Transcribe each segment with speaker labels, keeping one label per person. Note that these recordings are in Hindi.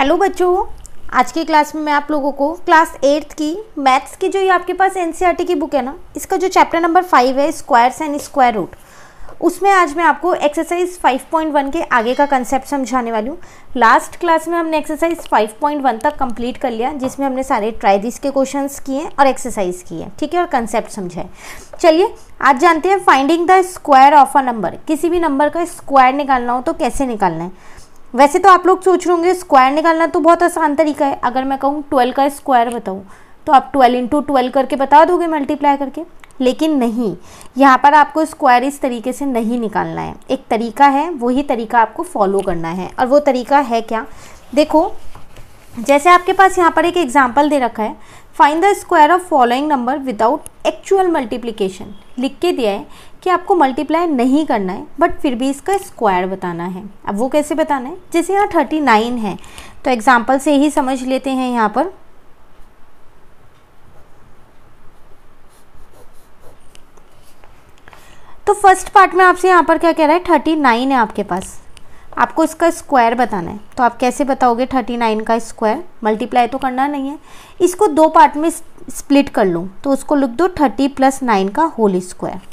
Speaker 1: हेलो बच्चों आज की क्लास में मैं आप लोगों को क्लास एट्थ की मैथ्स की जो ये आपके पास एन e की बुक है ना इसका जो चैप्टर नंबर फाइव है स्क्वायर्स एंड स्क्वायर रूट उसमें आज मैं आपको एक्सरसाइज 5.1 के आगे का कंसेप्ट समझाने वाली हूँ लास्ट क्लास में हमने एक्सरसाइज 5.1 तक कंप्लीट कर लिया जिसमें हमने सारे ट्राइदिस के क्वेश्चंस किए और एक्सरसाइज किए ठीक है और कंसेप्ट समझाए चलिए आज जानते हैं finding the square of a number किसी भी नंबर का स्क्वायर निकालना हो तो कैसे निकालना है वैसे तो आप लोग सोच रहे होंगे स्क्वायर निकालना तो बहुत आसान तरीका है अगर मैं कहूँ ट्वेल्व का स्क्वायर बताऊँ तो आप ट्वेल्व इंटू ट्वेल्व करके बता दोगे मल्टीप्लाई करके लेकिन नहीं यहाँ पर आपको स्क्वायर इस तरीके से नहीं निकालना है एक तरीका है वही तरीका आपको फॉलो करना है और वो तरीका है क्या देखो जैसे आपके पास यहाँ पर एक एग्जाम्पल दे रखा है find the square of following number without actual multiplication लिख के दिया है कि आपको मल्टीप्लाई नहीं करना है बट फिर भी इसका स्क्वायर बताना है अब वो कैसे बताना है जैसे यहाँ थर्टी नाइन है तो एग्ज़ाम्पल से ही समझ लेते हैं यहाँ पर तो फर्स्ट पार्ट में आपसे यहाँ पर क्या कह रहा है थर्टी नाइन है आपके पास आपको इसका स्क्वायर बताना है तो आप कैसे बताओगे थर्टी नाइन का स्क्वायर मल्टीप्लाई तो करना नहीं है इसको दो पार्ट में स्प्लिट कर लूँ तो उसको लिख दो थर्टी प्लस नाइन का होल स्क्वायर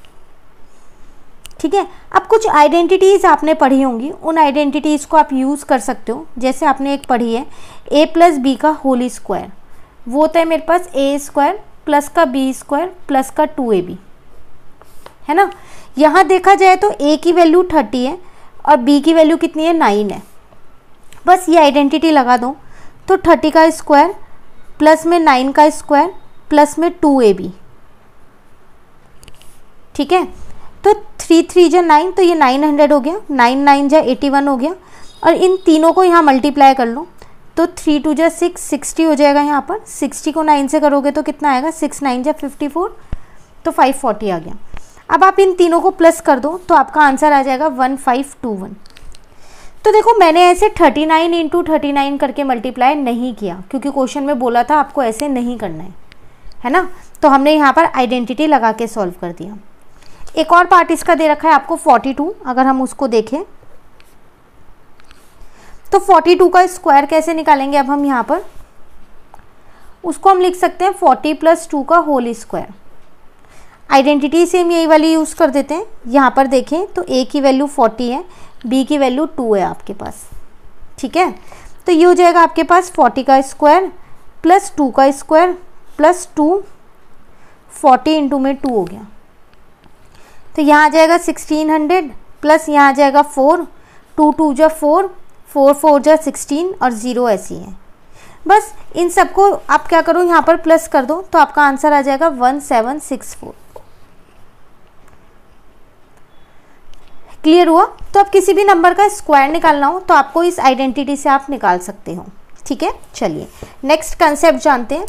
Speaker 1: ठीक है अब कुछ आइडेंटिटीज़ आपने पढ़ी होंगी उन आइडेंटिटीज़ को आप यूज़ कर सकते हो जैसे आपने एक पढ़ी है ए प्लस बी का होली स्क्वायर वो होता तो है मेरे पास ए स्क्वायर प्लस का बी स्क्वायर प्लस का टू ए बी है ना यहाँ देखा जाए तो ए की वैल्यू थर्टी है और बी की वैल्यू कितनी है नाइन है बस ये आइडेंटिटी लगा दो तो थर्टी का स्क्वायर प्लस में नाइन का स्क्वायर प्लस में टू ए बी ठीक है थ्री थ्री जा नाइन तो ये नाइन हंड्रेड हो गया नाइन नाइन जा एटी वन हो गया और इन तीनों को यहाँ मल्टीप्लाई कर लो तो थ्री टू जा सिक्स सिक्सटी हो जाएगा यहाँ पर सिक्सटी को नाइन से करोगे तो कितना आएगा सिक्स नाइन जा फिफ्टी फोर तो फाइव फोर्टी आ गया अब आप इन तीनों को प्लस कर दो तो आपका आंसर आ जाएगा वन फाइव टू वन तो देखो मैंने ऐसे thirty nine into thirty nine करके मल्टीप्लाई नहीं किया क्योंकि क्वेश्चन में बोला था आपको ऐसे नहीं करना है है ना तो हमने यहाँ पर आइडेंटिटी लगा के सॉल्व कर दिया एक और पार्ट इसका दे रखा है आपको 42 अगर हम उसको देखें तो 42 का स्क्वायर कैसे निकालेंगे अब हम यहाँ पर उसको हम लिख सकते हैं 40 प्लस टू का होल स्क्वायर आइडेंटिटी सेम यही वाली यूज़ कर देते हैं यहाँ पर देखें तो ए की वैल्यू 40 है बी की वैल्यू टू है आपके पास ठीक है तो ये हो जाएगा आपके पास फोर्टी का स्क्वायर प्लस टू का square plus two forty into में टू हो गया तो यहाँ आ जाएगा सिक्सटीन हंड्रेड प्लस यहाँ आ जाएगा फ़ोर टू टू जो फोर फोर फोर जो सिक्सटीन और ज़ीरो ऐसी है बस इन सबको आप क्या करो यहाँ पर प्लस कर दो तो आपका आंसर आ जाएगा one seven six four clear हुआ तो अब किसी भी नंबर का स्क्वायर निकालना हो तो आपको इस आइडेंटिटी से आप निकाल सकते हो ठीक है चलिए नेक्स्ट कंसेप्ट जानते हैं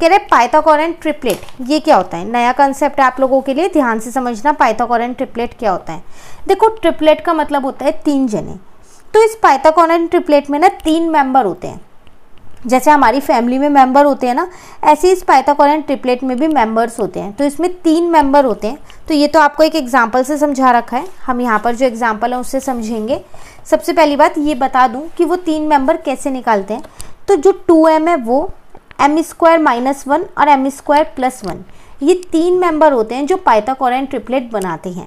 Speaker 1: कह रहे पाइथागोरन ट्रिपलेट ये क्या होता है नया कंसेप्ट है आप लोगों के लिए ध्यान से समझना पाइथागोरन ट्रिपलेट क्या होता है देखो ट्रिपलेट का मतलब होता है तीन जने तो इस पाइथागोरन ट्रिपलेट में ना तीन मेंबर होते हैं जैसे हमारी फैमिली में मेंबर होते हैं ना ऐसे इस पाइथागोरन ट्रिपलेट में भी मेंबर्स होते हैं तो इसमें तीन मेंबर होते हैं तो ये तो आपको एक एग्जांपल से समझा रखा है हम यहाँ पर जो एग्जांपल है उससे समझेंगे सबसे पहली बात ये बता दूँ कि वो तीन मेंबर कैसे निकालते हैं तो जो टू एम है वो एम स्क्वायर माइनस वन और एम स्क्वायर प्लस वन ये तीन मेंबर होते हैं जो पाइथाकोरन ट्रिपलेट बनाते हैं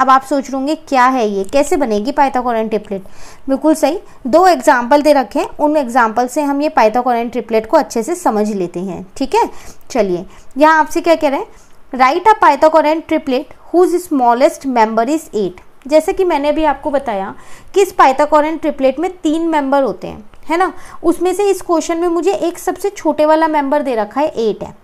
Speaker 1: अब आप सोच रहे होंगे क्या है ये कैसे बनेगी पाइथाकोरन ट्रिपलेट बिल्कुल सही दो एग्जाम्पल दे रखे हैं उन एग्जाम्पल से हम ये पाइथाकोरन ट्रिपलेट को अच्छे से समझ लेते हैं ठीक है चलिए यहाँ आपसे क्या कह रहे हैं write a Pythagorean triplet whose smallest member is eight जैसे कि मैंने अभी आपको बताया कि इस पाइथागोरियन ट्रिपलेट में तीन मेंबर होते हैं है ना उसमें से इस क्वेश्चन में मुझे एक सबसे छोटे वाला मेंबर दे रखा है एट है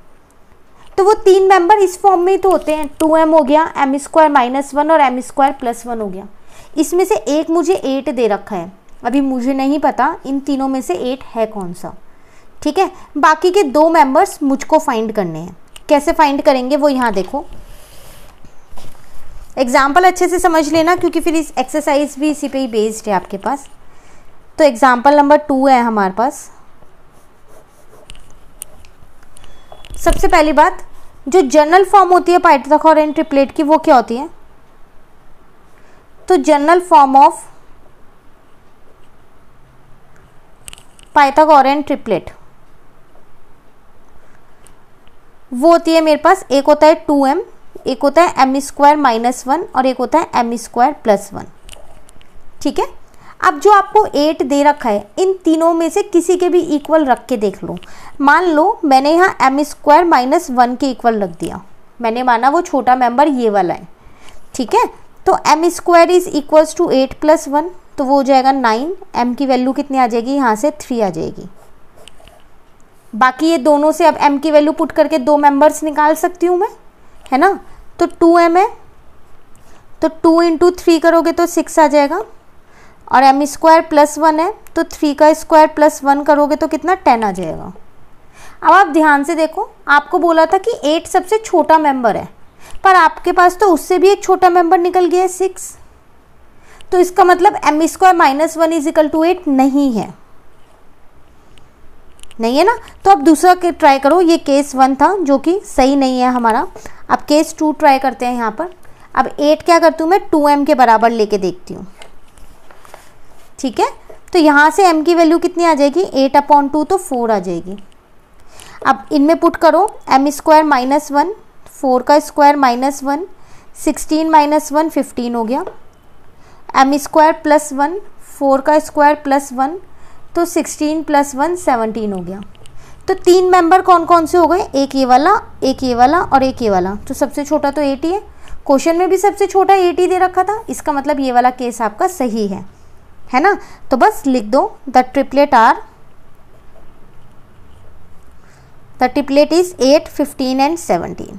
Speaker 1: तो वो तीन मेंबर इस फॉर्म में ही तो होते हैं टू एम हो गया एम स्क्वायर माइनस वन और एम स्क्वायर प्लस वन हो गया इसमें से एक मुझे एट दे रखा है अभी मुझे नहीं पता इन तीनों में से एट है कौन सा ठीक है बाकी के दो मेंबर्स मुझको फाइंड करने हैं कैसे फाइंड करेंगे वो यहाँ देखो एग्ज़ाम्पल अच्छे से समझ लेना क्योंकि फिर इस एक्सरसाइज भी इसी पे ही बेस्ड है आपके पास तो एग्ज़ाम्पल नंबर टू है हमारे पास सबसे पहली बात जो जनरल फॉर्म होती है पाइथागोरियन ट्रिपलेट की वो क्या होती है तो general form of Pythagorean triplet वो होती है मेरे पास एक होता है टू एम एक होता है एम स्क्वायर माइनस वन और एक होता है एम स्क्वायर प्लस वन ठीक है अब जो आपको एट दे रखा है इन तीनों में से किसी के भी इक्वल रख के देख लो मान लो मैंने यहाँ एम स्क्वायर माइनस वन के इक्वल रख दिया मैंने माना वो छोटा मेंबर ये वाला है ठीक है तो M square is equals to eight plus one तो वो हो जाएगा नाइन एम की वैल्यू कितनी आ जाएगी यहाँ से थ्री आ जाएगी बाकी ये दोनों से अब एम की वैल्यू पुट करके दो मेंबर्स निकाल सकती हूँ मैं है ना तो टू एम है तो टू इंटू थ्री करोगे तो सिक्स आ जाएगा और एम स्क्वायर प्लस वन है तो थ्री का स्क्वायर प्लस वन करोगे तो कितना टेन आ जाएगा अब आप ध्यान से देखो आपको बोला था कि एट सबसे छोटा मेंबर है पर आपके पास तो उससे भी एक छोटा मेंबर निकल गया है सिक्स तो इसका मतलब M square minus one is equal to eight नहीं है नहीं है ना तो अब दूसरा के ट्राई करो ये केस वन था जो कि सही नहीं है हमारा अब केस टू ट्राई करते हैं यहाँ पर अब एट क्या करती हूँ मैं टू एम के बराबर लेके देखती हूँ ठीक है तो यहाँ से एम की वैल्यू कितनी आ जाएगी एट अपॉन टू तो फोर आ जाएगी अब इनमें पुट करो M square minus one four का square minus one sixteen minus one fifteen हो गया M square plus one four का स्क्वायर प्लस वन तो सिक्सटीन प्लस वन सेवनटीन हो गया तो तीन मेंबर कौन कौन से हो गए एक ये वाला एक ये वाला और एक ये वाला तो सबसे छोटा तो एट ही है क्वेश्चन में भी सबसे छोटा एट ही दे रखा था इसका मतलब ये वाला केस आपका सही है है ना तो बस लिख दो the triplet are the triplet is eight fifteen and seventeen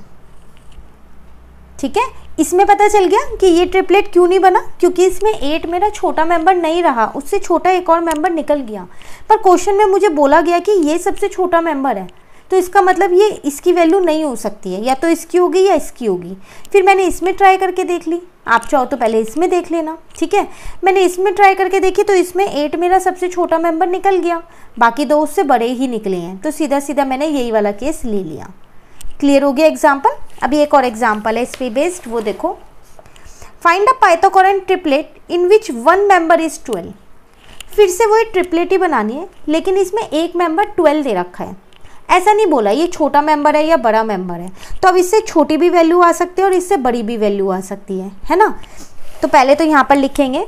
Speaker 1: ठीक है इसमें पता चल गया कि ये ट्रिपलेट क्यों नहीं बना क्योंकि इसमें एट मेरा छोटा मेंबर नहीं रहा उससे छोटा एक और मेंबर निकल गया पर क्वेश्चन में मुझे बोला गया कि ये सबसे छोटा मेंबर है तो इसका मतलब ये इसकी वैल्यू नहीं हो सकती है या तो इसकी होगी या इसकी होगी फिर मैंने इसमें ट्राई करके देख ली आप चाहो तो पहले इसमें देख लेना ठीक है मैंने इसमें ट्राई करके देखी तो इसमें एट मेरा सबसे छोटा मेंबर निकल गया बाकी दो उससे बड़े ही निकले हैं तो सीधा सीधा मैंने यही वाला केस ले लिया क्लियर हो गया एग्जाम्पल अभी एक और एग्जाम्पल है इस पे बेस्ड वो देखो find a Pythagorean triplet in which one member is twelve फिर से वही ट्रिपलेट ही बनानी है लेकिन इसमें एक मेंबर ट्वेल्व दे रखा है ऐसा नहीं बोला ये छोटा मेंबर है या बड़ा मेंबर है तो अब इससे छोटी भी वैल्यू आ सकती है और इससे बड़ी भी वैल्यू आ सकती है है ना तो पहले तो यहाँ पर लिखेंगे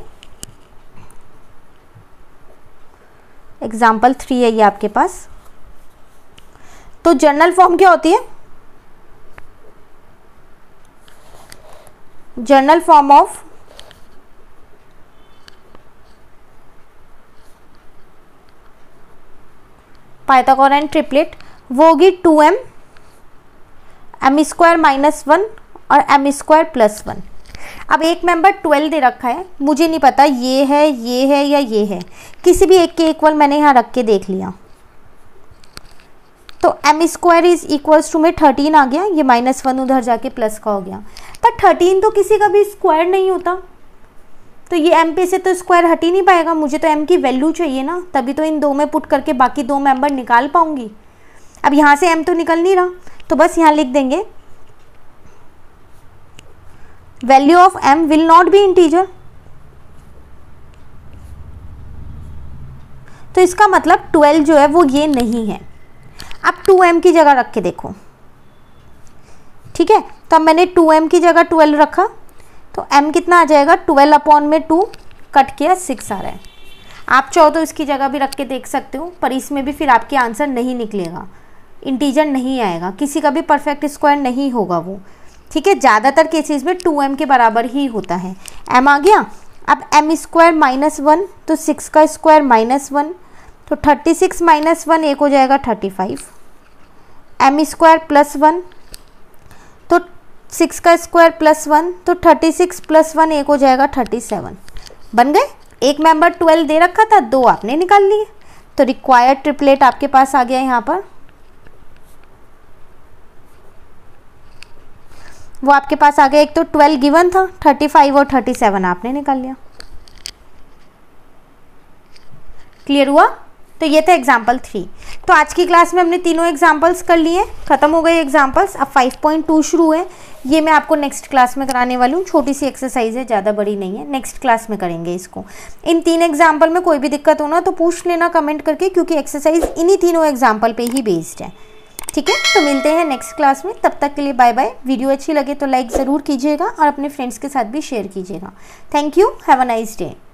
Speaker 1: एग्जाम्पल थ्री है ये आपके पास तो जर्नल फॉर्म क्या होती है journal form of and triplet वो होगी two M M square minus one और एम स्क्वायर प्लस वन अब एक मेंबर ट्वेल्व दे रखा है मुझे नहीं पता ये है ये है या ये है किसी भी एक के इक्वल मैंने यहाँ रख के देख लिया तो M square is equals to में थर्टीन आ गया ये माइनस वन उधर जाके प्लस का हो गया थर्टीन तो किसी का भी स्क्वायर नहीं होता तो ये एम पी से तो स्क्वायर हट ही नहीं पाएगा मुझे तो एम की वैल्यू चाहिए ना तभी तो इन दो में पुट करके बाकी दो मेंबर निकाल पाऊंगी अब यहाँ से एम तो निकल नहीं रहा तो बस यहाँ लिख देंगे value of M will not be integer तो इसका मतलब ट्वेल्व जो है वो ये नहीं है आप टू एम की जगह रख के देखो ठीक है तो अब मैंने टू एम की जगह ट्वेल्व रखा तो एम कितना आ जाएगा ट्वेल्व अपॉन में टू कट किया सिक्स आ रहा है आप चाहो तो इसकी जगह भी रख के देख सकते हो पर इसमें भी फिर आपके आंसर नहीं निकलेगा इंटीजर नहीं आएगा किसी का भी परफेक्ट स्क्वायर नहीं होगा वो ठीक है ज़्यादातर केसेस में टू एम के बराबर ही होता है एम आ गया अब एम स्क्वायर माइनस वन तो सिक्स का स्क्वायर माइनस वन तो थर्टी सिक्स माइनस वन एक हो जाएगा thirty five M square plus one six का स्क्वायर प्लस वन तो थर्टी सिक्स प्लस वन एक हो जाएगा थर्टी सेवन बन गए एक मेंबर ट्वेल्व दे रखा था दो आपने निकाल लिए तो रिक्वायर्ड ट्रिपलेट आपके पास आ गया यहाँ पर वो आपके पास आ गया एक तो ट्वेल्व गिवन था थर्टी फाइव और थर्टी सेवन आपने निकाल लिया क्लियर हुआ तो ये था एग्जाम्पल थ्री तो आज की क्लास में हमने तीनों एग्जाम्पल्स कर लिए ख़त्म हो गए एग्जाम्पल्स अब फाइव पॉइंट टू शुरू हुए ये मैं आपको नेक्स्ट क्लास में कराने वाली हूँ छोटी सी एक्सरसाइज है ज़्यादा बड़ी नहीं है नेक्स्ट क्लास में करेंगे इसको इन तीन एग्जाम्पल में कोई भी दिक्कत हो ना तो पूछ लेना कमेंट करके क्योंकि एक्सरसाइज इन्हीं तीनों एग्जाम्पल पर ही बेस्ड है ठीक है तो मिलते हैं नेक्स्ट क्लास में तब तक के लिए बाय बाय वीडियो अच्छी लगे तो लाइक ज़रूर कीजिएगा और अपने फ्रेंड्स के साथ भी शेयर कीजिएगा thank you have a nice day